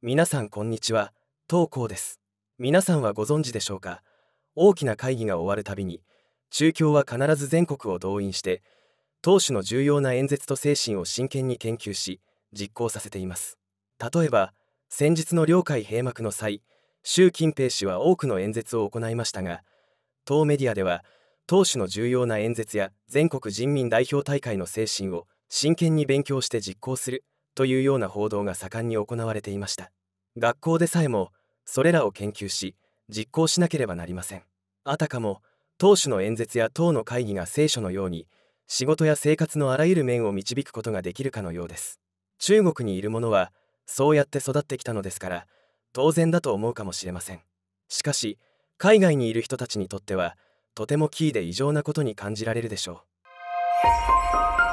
皆さんこんにちは東光です皆さんはご存知でしょうか大きな会議が終わるたびに中共は必ず全国を動員して党首の重要な演説と精神を真剣に研究し実行させています例えば先日の領海閉幕の際習近平氏は多くの演説を行いましたが党メディアでは党首の重要な演説や全国人民代表大会の精神を真剣に勉強して実行するというような報道が盛んに行われていました学校でさえもそれらを研究し実行しなければなりませんあたかも党首の演説や党の会議が聖書のように仕事や生活のあらゆる面を導くことができるかのようです中国にいる者はそうやって育ってきたのですから当然だと思うかもしれませんしかし海外にいる人たちにとってはとてもキーで異常なことに感じられるでしょう